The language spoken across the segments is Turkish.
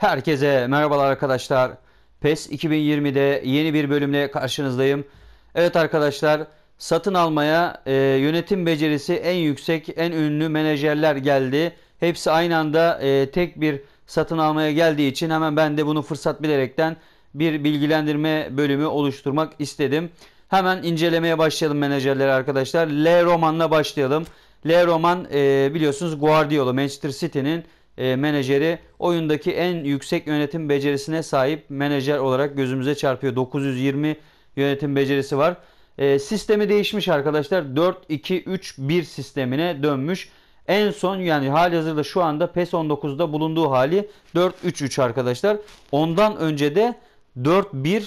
Herkese merhabalar arkadaşlar. PES 2020'de yeni bir bölümle karşınızdayım. Evet arkadaşlar satın almaya e, yönetim becerisi en yüksek en ünlü menajerler geldi. Hepsi aynı anda e, tek bir satın almaya geldiği için hemen ben de bunu fırsat bilerekten bir bilgilendirme bölümü oluşturmak istedim. Hemen incelemeye başlayalım menajerleri arkadaşlar. L Roman'la başlayalım. L Roman e, biliyorsunuz Guardiola Manchester City'nin e, menajeri oyundaki en yüksek yönetim becerisine sahip menajer olarak gözümüze çarpıyor. 920 yönetim becerisi var. E, sistemi değişmiş arkadaşlar. 4-2-3-1 sistemine dönmüş. En son yani hali hazırda şu anda PES 19'da bulunduğu hali 4-3-3 arkadaşlar. Ondan önce de 4-1-3-2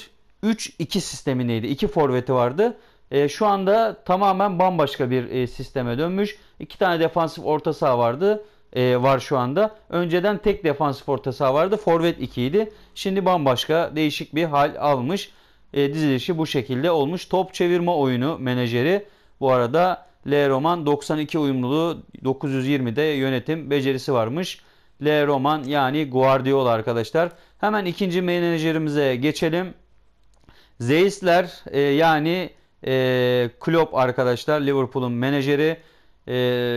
sistemineydi. 2 forveti vardı. E, şu anda tamamen bambaşka bir sisteme dönmüş. 2 tane defansif orta saha vardı e, var şu anda. Önceden tek defansif orta saha vardı. Forvet 2 idi. Şimdi bambaşka değişik bir hal almış. E, dizilişi bu şekilde olmuş. Top çevirme oyunu menajeri bu arada L. Roman 92 uyumluluğu 920'de yönetim becerisi varmış. L. Roman yani Guardiola arkadaşlar. Hemen ikinci menajerimize geçelim. Zeisler e, yani e, Klopp arkadaşlar Liverpool'un menajeri e,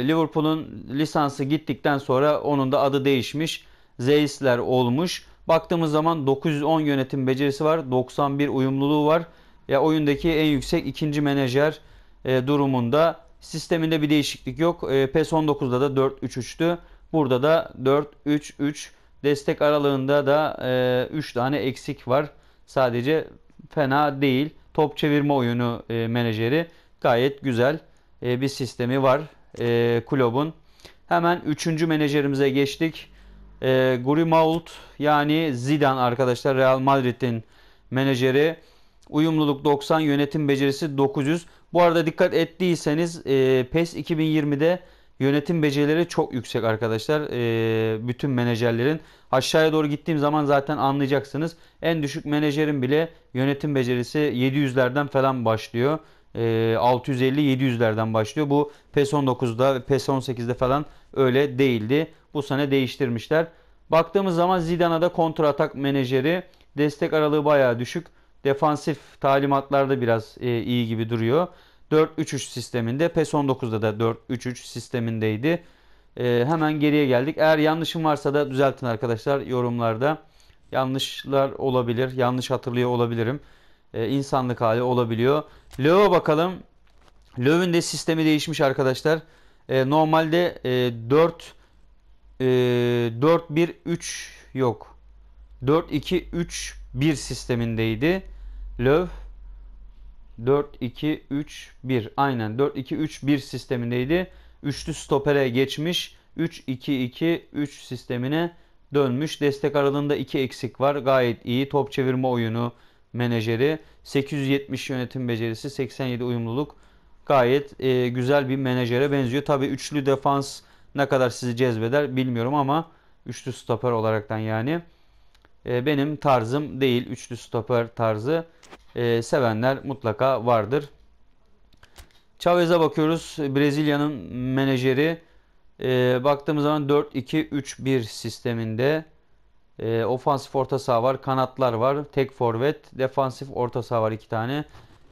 Liverpool'un lisansı gittikten sonra onun da adı değişmiş. Zeisler olmuş. Baktığımız zaman 910 yönetim becerisi var. 91 uyumluluğu var. Ya oyundaki en yüksek ikinci menajer e, durumunda. Sisteminde bir değişiklik yok. E, PES 19'da da 4-3-3'tü. Burada da 4-3-3. Destek aralığında da e, 3 tane eksik var. Sadece fena değil. Top çevirme oyunu e, menajeri gayet güzel e, bir sistemi var e, kulübün. Hemen üçüncü menajerimize geçtik. E, Grimaud yani Zidane arkadaşlar Real Madrid'in menajeri. Uyumluluk 90, yönetim becerisi 900. Bu arada dikkat ettiyseniz e, PES 2020'de yönetim becerileri çok yüksek arkadaşlar. E, bütün menajerlerin. Aşağıya doğru gittiğim zaman zaten anlayacaksınız. En düşük menajerin bile yönetim becerisi 700'lerden falan başlıyor. 650-700'lerden ee, başlıyor. Bu PES 19'da ve PES 18'de falan öyle değildi. Bu sene değiştirmişler. Baktığımız zaman Zidane'a da kontra atak menajeri. Destek aralığı bayağı düşük. Defansif talimatlarda biraz e, iyi gibi duruyor. 4-3-3 sisteminde. PES 19'da da 4-3-3 sistemindeydi. E, hemen geriye geldik. Eğer yanlışım varsa da düzeltin arkadaşlar yorumlarda. Yanlışlar olabilir. Yanlış hatırlıyor olabilirim e, insanlık hali olabiliyor. Löw'e bakalım. Löw'ün de sistemi değişmiş arkadaşlar. E, normalde 4 4 1 3 yok. 4 2 3 1 sistemindeydi. Löw 4 2 3 1 aynen 4 2 3 1 sistemindeydi. Üçlü stopere geçmiş. 3 2 2 3 sistemine dönmüş. Destek aralığında 2 eksik var. Gayet iyi top çevirme oyunu, menajeri. 870 yönetim becerisi, 87 uyumluluk gayet e, güzel bir menajere benziyor. Tabii üçlü defans ne kadar sizi cezbeder bilmiyorum ama üçlü stoper olaraktan yani e, benim tarzım değil. Üçlü stoper tarzı e, sevenler mutlaka vardır. Chavez'e bakıyoruz. Brezilya'nın menajeri. E, baktığımız zaman 4-2-3-1 sisteminde e, ofansif orta saha var. Kanatlar var. Tek forvet. Defansif orta saha var iki tane.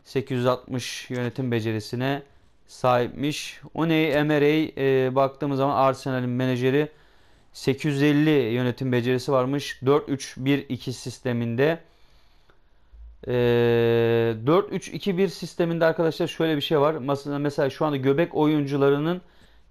860 yönetim becerisine sahipmiş. Unai Emery e, baktığımız zaman Arsenal'in menajeri 850 yönetim becerisi varmış. 4-3-1-2 sisteminde. E, ee, 4-3-2-1 sisteminde arkadaşlar şöyle bir şey var. Mesela, mesela şu anda göbek oyuncularının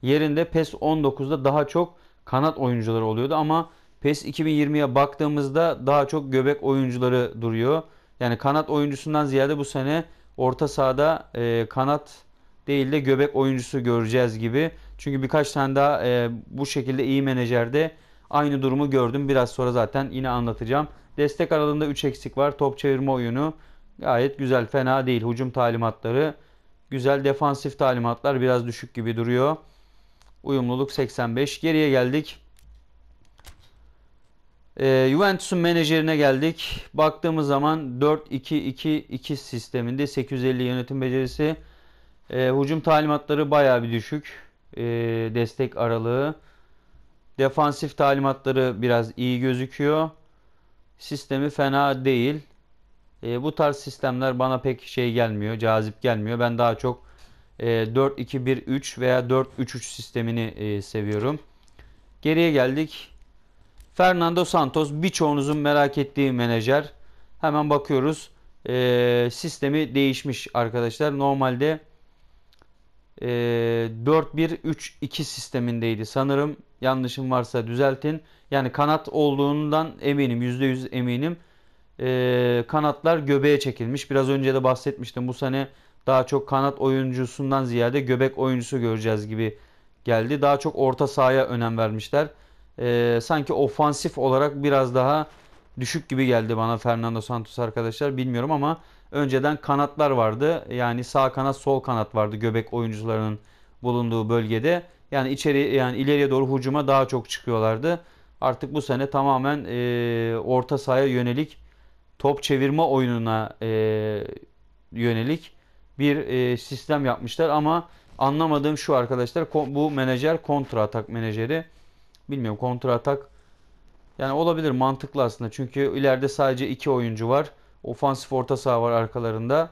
yerinde PES 19'da daha çok kanat oyuncuları oluyordu ama PES 2020'ye baktığımızda daha çok göbek oyuncuları duruyor. Yani kanat oyuncusundan ziyade bu sene orta sahada e, kanat değil de göbek oyuncusu göreceğiz gibi. Çünkü birkaç tane daha e, bu şekilde iyi menajerde aynı durumu gördüm. Biraz sonra zaten yine anlatacağım. Destek aralığında 3 eksik var. Top çevirme oyunu gayet güzel, fena değil. Hucum talimatları güzel. Defansif talimatlar biraz düşük gibi duruyor. Uyumluluk 85. Geriye geldik. E, Juventus'un menajerine geldik. Baktığımız zaman 4-2-2-2 sisteminde 850 yönetim becerisi. E, hücum talimatları baya bir düşük. E, destek aralığı. Defansif talimatları biraz iyi gözüküyor. Sistemi fena değil. E, bu tarz sistemler bana pek şey gelmiyor, cazip gelmiyor. Ben daha çok e, 4-2-1-3 veya 4-3-3 sistemini e, seviyorum. Geriye geldik. Fernando Santos birçoğunuzun merak ettiği menajer. Hemen bakıyoruz. E, sistemi değişmiş arkadaşlar. Normalde e, 4-1-3-2 sistemindeydi sanırım. Yanlışım varsa düzeltin. Yani kanat olduğundan eminim. %100 eminim. E, kanatlar göbeğe çekilmiş. Biraz önce de bahsetmiştim. Bu sene daha çok kanat oyuncusundan ziyade göbek oyuncusu göreceğiz gibi geldi. Daha çok orta sahaya önem vermişler e, sanki ofansif olarak biraz daha düşük gibi geldi bana Fernando Santos arkadaşlar. Bilmiyorum ama önceden kanatlar vardı. Yani sağ kanat sol kanat vardı göbek oyuncularının bulunduğu bölgede. Yani içeri yani ileriye doğru hucuma daha çok çıkıyorlardı. Artık bu sene tamamen e, orta sahaya yönelik top çevirme oyununa e, yönelik bir e, sistem yapmışlar ama anlamadığım şu arkadaşlar bu menajer kontra atak menajeri. Bilmiyorum kontra atak. Yani olabilir mantıklı aslında. Çünkü ileride sadece iki oyuncu var. Ofansif orta saha var arkalarında.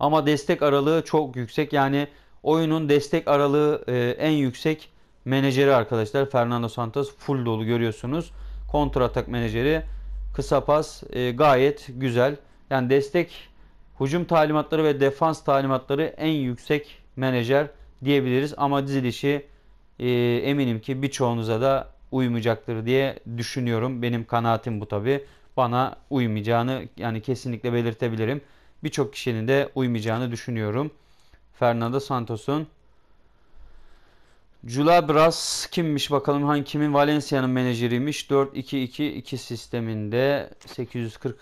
Ama destek aralığı çok yüksek. Yani oyunun destek aralığı e, en yüksek menajeri arkadaşlar. Fernando Santos full dolu görüyorsunuz. Kontra atak menajeri. Kısa pas e, gayet güzel. Yani destek hücum talimatları ve defans talimatları en yüksek menajer diyebiliriz. Ama dizilişi e, eminim ki birçoğunuza da uymayacaktır diye düşünüyorum. Benim kanaatim bu tabi. Bana uymayacağını yani kesinlikle belirtebilirim. Birçok kişinin de uymayacağını düşünüyorum. Fernando Santos'un Julabras kimmiş bakalım hangi kimin Valencia'nın menajeriymiş 4-2-2-2 sisteminde 840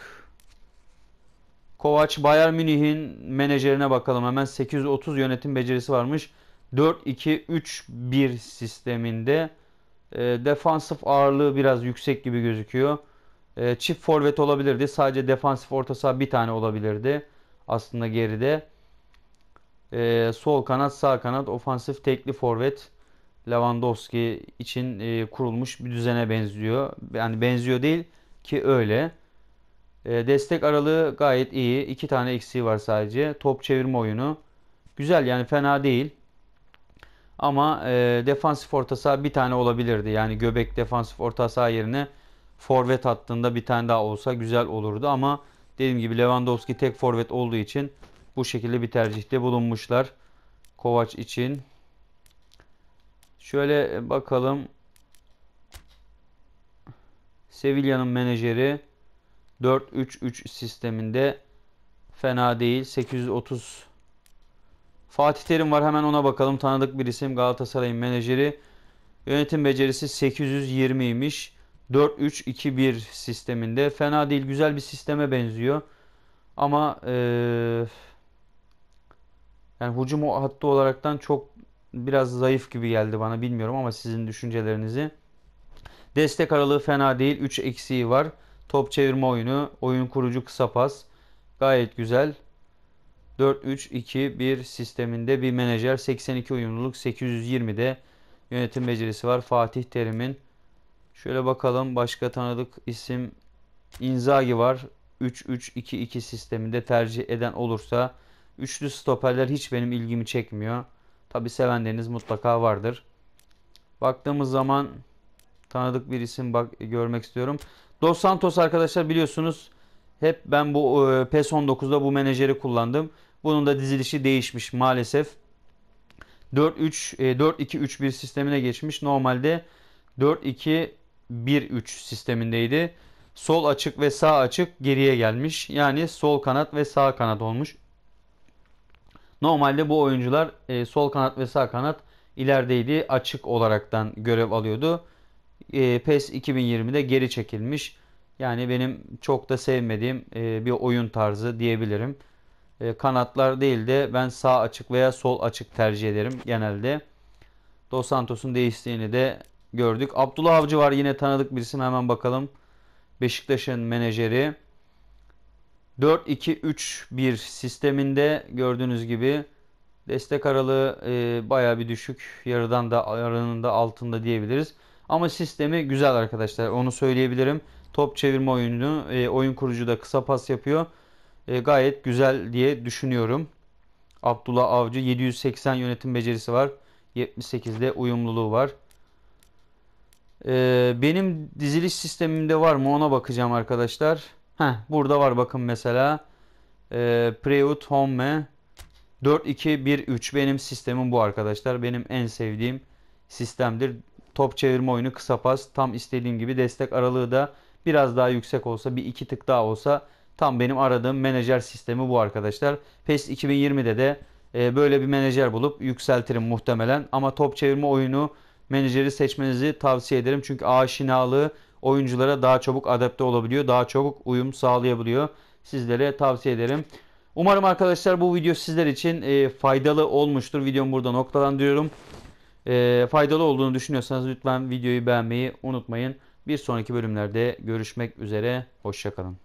Kovac Bayern Münih'in menajerine bakalım hemen 830 yönetim becerisi varmış 4-2-3-1 sisteminde e, defansif ağırlığı biraz yüksek gibi gözüküyor. E, çift forvet olabilirdi. Sadece defansif orta saha bir tane olabilirdi. Aslında geride. E, sol kanat, sağ kanat, ofansif tekli forvet Lewandowski için e, kurulmuş bir düzene benziyor. Yani benziyor değil ki öyle. E, destek aralığı gayet iyi. İki tane eksiği var sadece. Top çevirme oyunu. Güzel yani fena değil. Ama e, defansif orta saha bir tane olabilirdi. Yani Göbek defansif orta saha yerine forvet hattında bir tane daha olsa güzel olurdu. Ama dediğim gibi Lewandowski tek forvet olduğu için bu şekilde bir tercihte bulunmuşlar. Kovac için. Şöyle bakalım. Sevilla'nın menajeri 4-3-3 sisteminde fena değil. 830 Fatih Terim var hemen ona bakalım. Tanıdık bir isim Galatasaray'ın menajeri. Yönetim becerisi 820'ymiş. 4-3-2-1 sisteminde. Fena değil güzel bir sisteme benziyor. Ama e, yani hücum hattı olaraktan çok biraz zayıf gibi geldi bana bilmiyorum ama sizin düşüncelerinizi. Destek aralığı fena değil. 3 eksiği var. Top çevirme oyunu, oyun kurucu kısa pas. Gayet güzel. 4-3-2-1 sisteminde bir menajer 82 uyumluluk 820'de yönetim becerisi var Fatih Terim'in. Şöyle bakalım başka tanıdık isim Inzaghi var. 3-3-2-2 sisteminde tercih eden olursa üçlü stoperler hiç benim ilgimi çekmiyor. Tabi sevenleriniz mutlaka vardır. Baktığımız zaman tanıdık bir isim bak görmek istiyorum. Dos Santos arkadaşlar biliyorsunuz hep ben bu e, PES 19'da bu menajeri kullandım. Bunun da dizilişi değişmiş maalesef. 4-3 4-2-3-1 e, sistemine geçmiş. Normalde 4-2-1-3 sistemindeydi. Sol açık ve sağ açık geriye gelmiş. Yani sol kanat ve sağ kanat olmuş. Normalde bu oyuncular e, sol kanat ve sağ kanat ilerideydi. Açık olaraktan görev alıyordu. E, PES 2020'de geri çekilmiş. Yani benim çok da sevmediğim e, bir oyun tarzı diyebilirim. E, kanatlar değil de ben sağ açık veya sol açık tercih ederim genelde. Dos Santos'un değiştiğini de gördük. Abdullah Avcı var yine tanıdık birisine hemen bakalım. Beşiktaş'ın menajeri. 4-2-3-1 sisteminde gördüğünüz gibi destek aralığı e, baya bir düşük. Yarıdan da aranın da altında diyebiliriz. Ama sistemi güzel arkadaşlar onu söyleyebilirim top çevirme oyunu. E, oyun kurucu da kısa pas yapıyor. E, gayet güzel diye düşünüyorum. Abdullah Avcı 780 yönetim becerisi var. 78'de uyumluluğu var. E, benim diziliş sistemimde var mı ona bakacağım arkadaşlar. Heh, burada var bakın mesela. E, Preut Homme 4-2-1-3 benim sistemim bu arkadaşlar. Benim en sevdiğim sistemdir. Top çevirme oyunu kısa pas tam istediğim gibi destek aralığı da Biraz daha yüksek olsa bir iki tık daha olsa tam benim aradığım menajer sistemi bu arkadaşlar. PES 2020'de de e, böyle bir menajer bulup yükseltirim muhtemelen. Ama top çevirme oyunu menajeri seçmenizi tavsiye ederim. Çünkü aşinalığı oyunculara daha çabuk adapte olabiliyor. Daha çabuk uyum sağlayabiliyor. Sizlere tavsiye ederim. Umarım arkadaşlar bu video sizler için e, faydalı olmuştur. Videomu burada noktalandırıyorum. E, faydalı olduğunu düşünüyorsanız lütfen videoyu beğenmeyi unutmayın. Bir sonraki bölümlerde görüşmek üzere. Hoşçakalın.